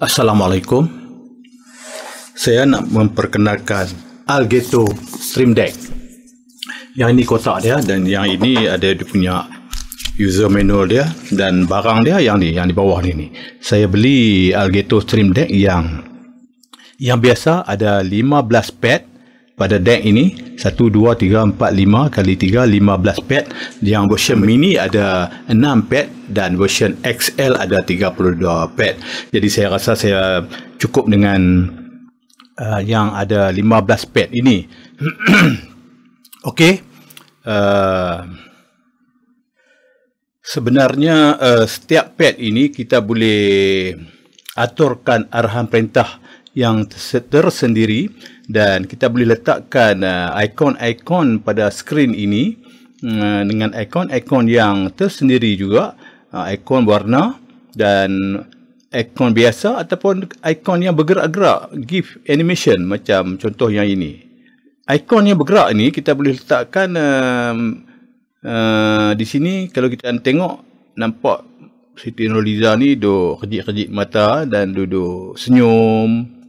Assalamualaikum. Saya nak memperkenalkan Algeto Stream Deck. Yang ini kotak dia dan yang ini ada dia punya user manual dia dan barang dia yang ni yang di bawah ni Saya beli Algeto Stream Deck yang yang biasa ada 15 pad pada deck ini 1, 2, 3, 4, 5 kali 3, 15 pad yang version mini ada 6 pad dan version XL ada 32 pad jadi saya rasa saya cukup dengan uh, yang ada 15 pad ini ok uh, sebenarnya uh, setiap pad ini kita boleh aturkan arahan perintah yang tersendiri dan kita boleh letakkan uh, ikon-ikon pada skrin ini uh, dengan ikon-ikon yang tersendiri juga uh, ikon warna dan ikon biasa ataupun ikon yang bergerak-gerak gif animation macam contoh yang ini ikon yang bergerak ini kita boleh letakkan um, uh, di sini kalau kita tengok nampak Siti Nurul Liza ni duduk kejik-kejik mata dan duduk senyum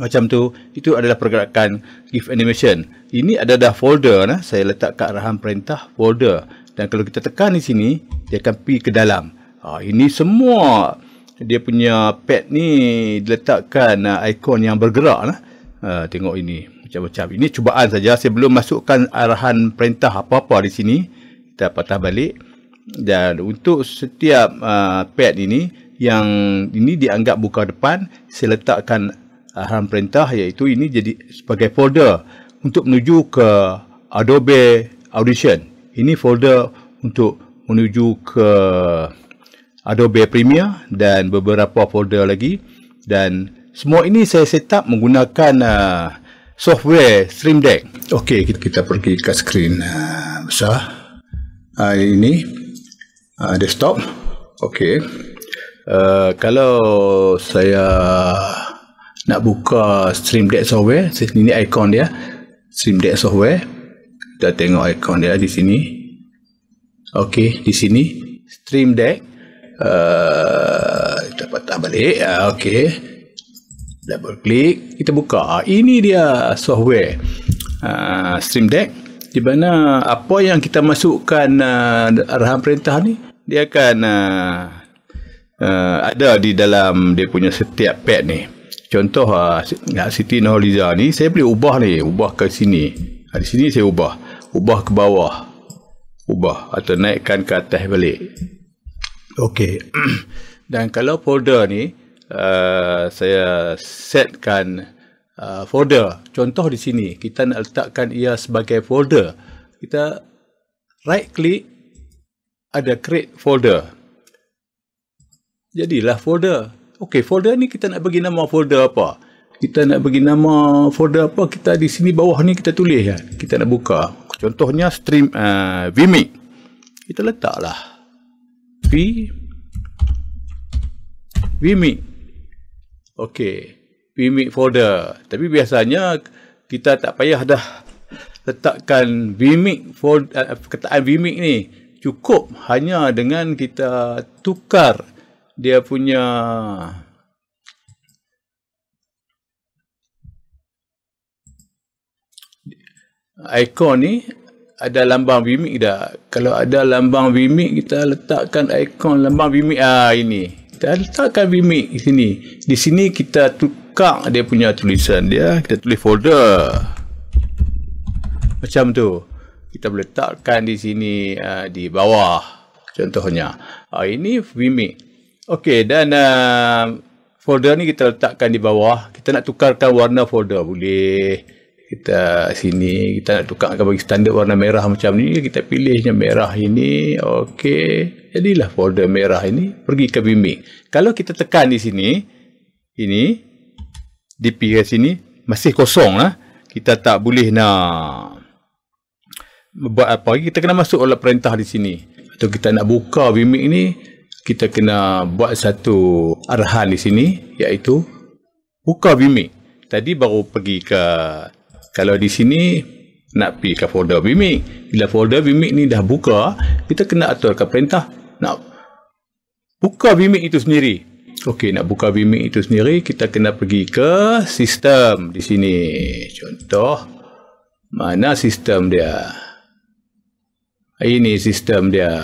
macam tu itu adalah pergerakan gif animation ini ada dah folder nah saya letak kat arahan perintah folder dan kalau kita tekan di sini dia akan pergi ke dalam ha, ini semua dia punya pad ni diletakkan uh, ikon yang bergerak nah ha, tengok ini macam-macam ini cubaan saja saya belum masukkan arahan perintah apa-apa di sini kita patah balik dan untuk setiap uh, pad ini yang ini dianggap buka depan saya letakkan arahan perintah iaitu ini jadi sebagai folder untuk menuju ke Adobe Audition. Ini folder untuk menuju ke Adobe Premiere dan beberapa folder lagi dan semua ini saya set up menggunakan uh, software Stream Deck. Okey, kita, kita pergi ke skrin uh, besar. Uh, ini uh, desktop. Okey. Uh, kalau saya nak buka stream deck software di sini ikon dia stream deck software kita tengok ikon dia di sini ok di sini stream deck uh, kita patah balik uh, ok double click kita buka ah, ini dia software uh, stream deck di mana apa yang kita masukkan uh, arahan perintah ni dia akan uh, uh, ada di dalam dia punya setiap pad ni contoh uh, Siti Nurhaliza ni saya boleh ubah ni ubah ke sini ah, di sini saya ubah ubah ke bawah ubah atau naikkan ke atas balik ok dan kalau folder ni uh, saya setkan uh, folder contoh di sini kita nak letakkan ia sebagai folder kita right click ada create folder jadilah folder okey folder ni kita nak bagi nama folder apa kita nak bagi nama folder apa kita di sini bawah ni kita tulis kan kita nak buka contohnya stream uh, eh, vimic kita letaklah v vimic okey vimic folder tapi biasanya kita tak payah dah letakkan vimic folder eh, uh, kataan vimic ni cukup hanya dengan kita tukar dia punya ikon ni ada lambang bimik dah. Kalau ada lambang bimik kita letakkan ikon lambang bimik ah ini. Kita letakkan bimik di sini. Di sini kita tukar dia punya tulisan dia, kita tulis folder. Macam tu. Kita boleh letakkan di sini uh, di bawah contohnya. Ah uh, ini bimik. Okey, dan uh, folder ni kita letakkan di bawah. Kita nak tukarkan warna folder boleh. Kita sini, kita nak tukarkan bagi standard warna merah macam ni. Kita pilihnya merah ini. Okey, jadilah folder merah ini. Pergi ke bimbing. Kalau kita tekan di sini, ini, di pihak sini, masih kosong lah. Kita tak boleh nak buat apa lagi. Kita kena masuk oleh perintah di sini. Atau kita nak buka bimbing ni kita kena buat satu arahan di sini iaitu buka bimik. Tadi baru pergi ke kalau di sini nak pergi ke folder bimik. Bila folder bimik ni dah buka, kita kena aturkan perintah nak buka bimik itu sendiri. Okey, nak buka bimik itu sendiri, kita kena pergi ke sistem di sini. Contoh, mana sistem dia? Ini sistem dia.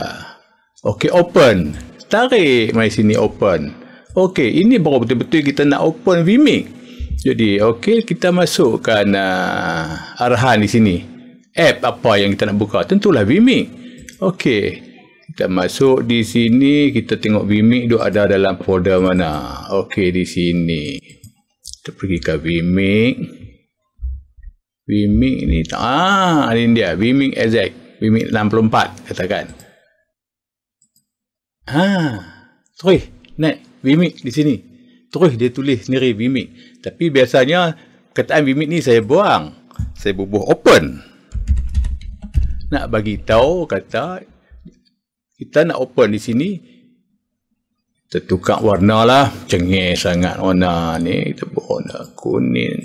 Okey, open tarik mai sini open. Okey, ini baru betul-betul kita nak open Vimic. Jadi, okey, kita masukkan uh, arahan di sini. App apa yang kita nak buka? Tentulah Vimic. Okey. Kita masuk di sini, kita tengok Vimic dia ada dalam folder mana. Okey, di sini. Kita pergi ke Vimic. Vimic ni ah, ini dia, Vimic exact. Vimic 64 katakan. Ha, terus naik Vimik di sini. Terus dia tulis sendiri Vimik. Tapi biasanya kataan Vimik ni saya buang. Saya bubuh open. Nak bagi tahu kata kita nak open di sini kita tukar warna lah cengih sangat warna ni kita buat warna kuning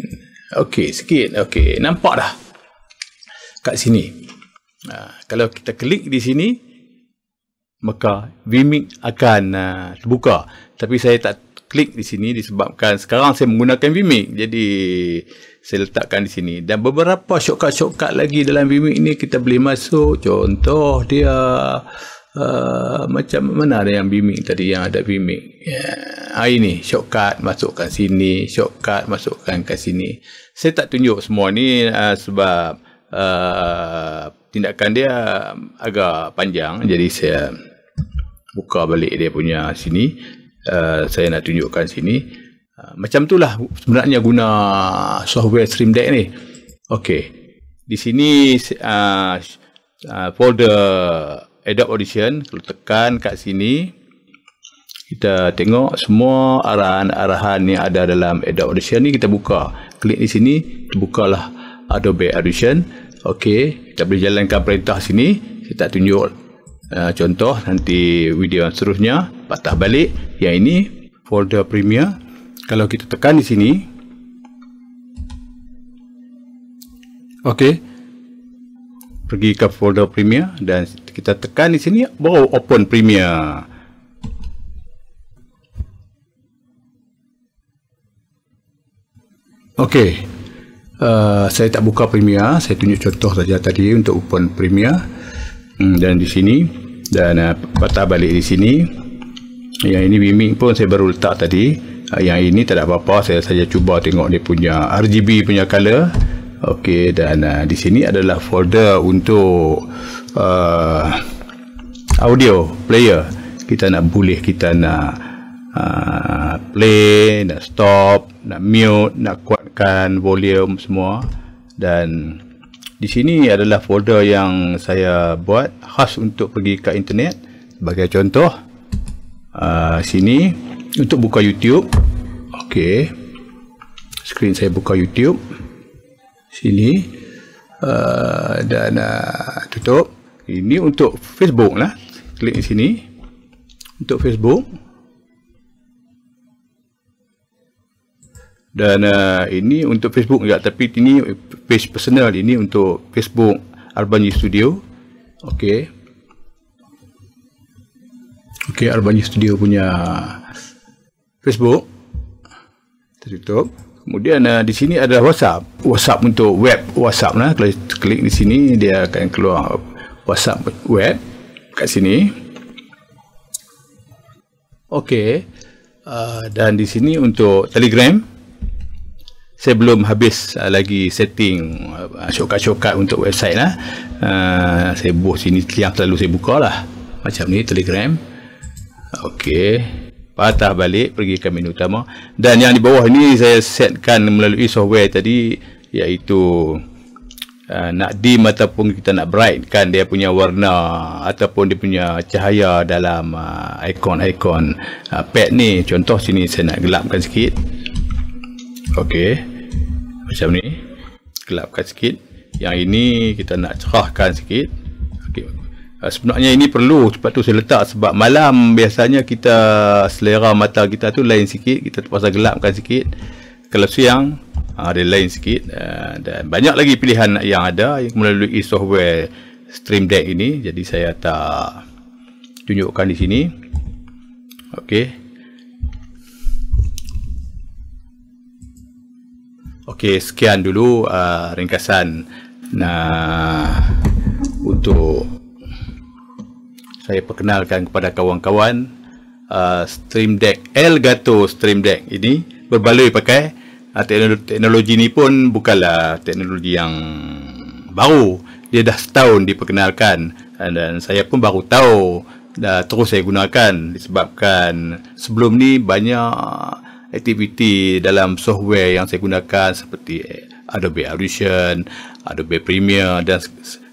ok sikit ok nampak dah kat sini ha, kalau kita klik di sini Maka Vimeo akan uh, terbuka tapi saya tak klik di sini disebabkan sekarang saya menggunakan Vimeo jadi saya letakkan di sini dan beberapa shortcut-shortcut lagi dalam Vimeo ini kita boleh masuk contoh dia uh, macam mana ada yang Vimeo tadi yang ada Vimeo yeah. ini shortcut masukkan sini shortcut masukkan ke sini saya tak tunjuk semua ni uh, sebab uh, tindakan dia agak panjang jadi saya buka balik dia punya sini uh, saya nak tunjukkan sini uh, macam itulah sebenarnya guna software stream deck ni okey di sini uh, folder Adobe Audition kalau tekan kat sini kita tengok semua arahan-arahan yang ada dalam Adobe Audition ni kita buka klik di sini terbukalah Adobe Audition okey kita boleh jalankan perintah sini saya tak tunjuk uh, contoh nanti video yang seterusnya patah balik yang ini folder premier kalau kita tekan di sini ok pergi ke folder premier dan kita tekan di sini baru open premier ok uh, saya tak buka premier saya tunjuk contoh saja tadi untuk open premier hmm, dan di sini dan uh, patah balik di sini yang ini bimbing pun saya baru letak tadi uh, yang ini tak ada apa-apa saya saja cuba tengok dia punya RGB punya color ok dan uh, di sini adalah folder untuk uh, audio player kita nak boleh kita nak uh, play nak stop nak mute nak kuatkan volume semua dan di sini adalah folder yang saya buat khas untuk pergi ke internet sebagai contoh uh, sini untuk buka YouTube okey. screen saya buka YouTube sini uh, dan uh, tutup ini untuk Facebook lah klik di sini untuk Facebook dan uh, ini untuk Facebook juga tapi ini page personal ini untuk Facebook Arbanji Studio ok ok Arbanji Studio punya Facebook tertutup kemudian uh, di sini ada WhatsApp WhatsApp untuk web WhatsApp lah kalau klik di sini dia akan keluar WhatsApp web kat sini ok uh, dan di sini untuk Telegram saya belum habis uh, lagi setting syokat-syokat uh, untuk website lah. Uh, saya buah sini yang selalu saya buka lah. Macam ni telegram. Okey. Patah balik pergi ke menu utama. Dan yang di bawah ni saya setkan melalui software tadi iaitu uh, nak dim ataupun kita nak brightkan dia punya warna ataupun dia punya cahaya dalam uh, icon-icon uh, pad ni. Contoh sini saya nak gelapkan sikit. Okey macam ni gelapkan sikit yang ini kita nak cerahkan sikit okay. Ah, sebenarnya ini perlu cepat tu saya letak sebab malam biasanya kita selera mata kita tu lain sikit kita terpaksa gelapkan sikit kalau siang ada ah, lain sikit ah, dan banyak lagi pilihan yang ada melalui software stream deck ini jadi saya tak tunjukkan di sini okey Okey, sekian dulu uh, ringkasan nah untuk saya perkenalkan kepada kawan-kawan uh, Stream Deck Elgato Stream Deck ini berbaloi pakai uh, teknologi, teknologi ni pun bukanlah teknologi yang baru dia dah setahun diperkenalkan dan, dan saya pun baru tahu dah uh, terus saya gunakan disebabkan sebelum ni banyak aktiviti dalam software yang saya gunakan seperti eh, Adobe Audition, Adobe Premiere dan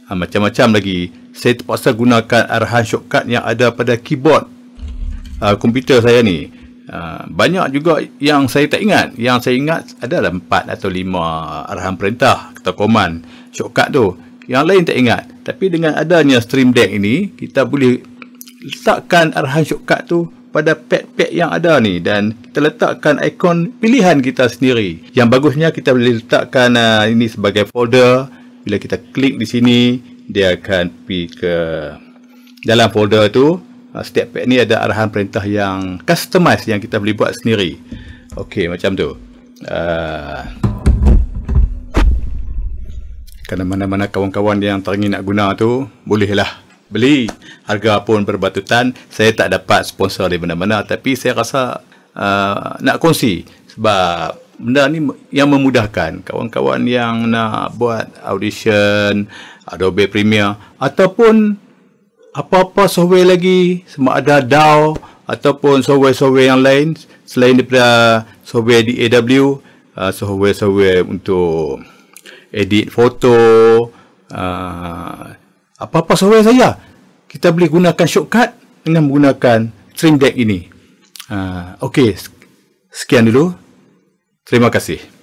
ah, macam-macam lagi. Saya terpaksa gunakan arahan shortcut yang ada pada keyboard ah, komputer saya ni. Uh, banyak juga yang saya tak ingat. Yang saya ingat adalah 4 atau 5 arahan perintah atau command shortcut tu. Yang lain tak ingat. Tapi dengan adanya Stream Deck ini, kita boleh letakkan arahan shortcut tu pada pad-pad yang ada ni dan kita letakkan ikon pilihan kita sendiri. Yang bagusnya kita boleh letakkan uh, ini sebagai folder. Bila kita klik di sini, dia akan pergi ke dalam folder tu. Uh, setiap pad ni ada arahan perintah yang customize yang kita boleh buat sendiri. Okey, macam tu. Uh, kerana mana-mana kawan-kawan yang teringin nak guna tu, bolehlah beli harga pun berbatutan saya tak dapat sponsor dari mana-mana tapi saya rasa uh, nak kongsi sebab benda ni yang memudahkan kawan-kawan yang nak buat audition Adobe Premiere ataupun apa-apa software lagi sama ada DAW ataupun software-software yang lain selain daripada software di AW uh, software-software untuk edit foto uh, apa-apa software saja kita boleh gunakan shortcut dengan menggunakan stream deck ini uh, ah, ok sekian dulu terima kasih